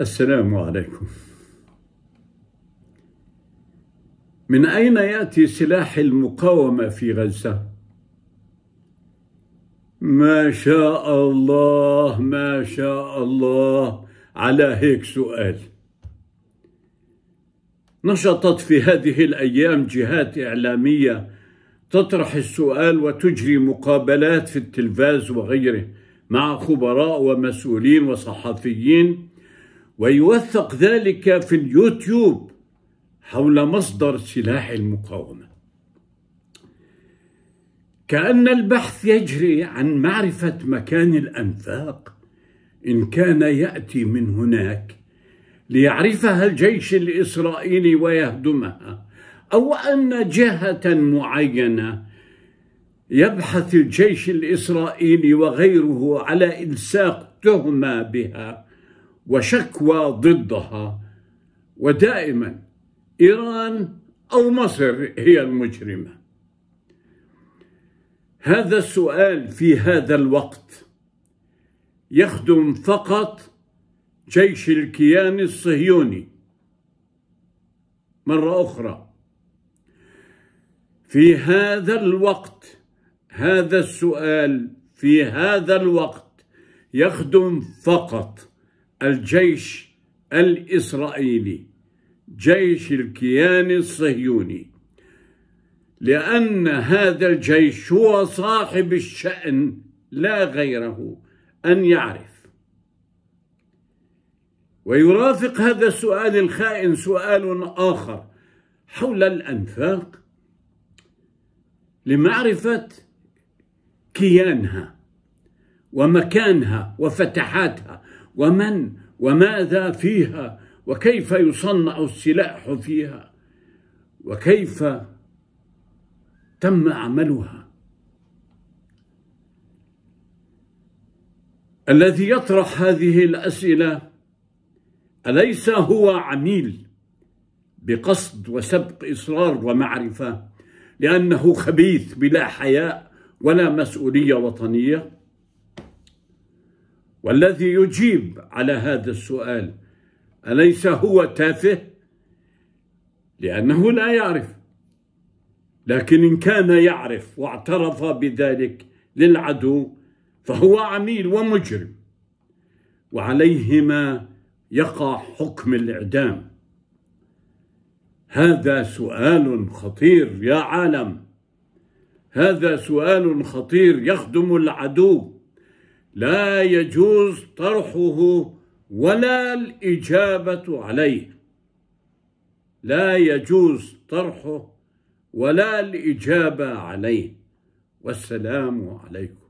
السلام عليكم من أين يأتي سلاح المقاومة في غزة؟ ما شاء الله ما شاء الله على هيك سؤال نشطت في هذه الأيام جهات إعلامية تطرح السؤال وتجري مقابلات في التلفاز وغيره مع خبراء ومسؤولين وصحفيين ويوثق ذلك في اليوتيوب حول مصدر سلاح المقاومه كان البحث يجري عن معرفه مكان الانفاق ان كان ياتي من هناك ليعرفها الجيش الاسرائيلي ويهدمها او ان جهه معينه يبحث الجيش الاسرائيلي وغيره على الساق تهمه بها وشكوى ضدها ودائما إيران أو مصر هي المجرمة هذا السؤال في هذا الوقت يخدم فقط جيش الكيان الصهيوني مرة أخرى في هذا الوقت هذا السؤال في هذا الوقت يخدم فقط الجيش الإسرائيلي جيش الكيان الصهيوني لأن هذا الجيش هو صاحب الشأن لا غيره أن يعرف ويرافق هذا السؤال الخائن سؤال آخر حول الأنفاق لمعرفة كيانها ومكانها وفتحاتها ومن وماذا فيها وكيف يصنع السلاح فيها وكيف تم عملها الذي يطرح هذه الاسئله اليس هو عميل بقصد وسبق اصرار ومعرفه لانه خبيث بلا حياء ولا مسؤوليه وطنيه والذي يجيب على هذا السؤال أليس هو تافه؟ لأنه لا يعرف لكن إن كان يعرف واعترف بذلك للعدو فهو عميل ومجرم وعليهما يقع حكم الإعدام هذا سؤال خطير يا عالم هذا سؤال خطير يخدم العدو لا يجوز طرحه ولا الإجابة عليه لا يجوز طرحه ولا الإجابة عليه والسلام عليكم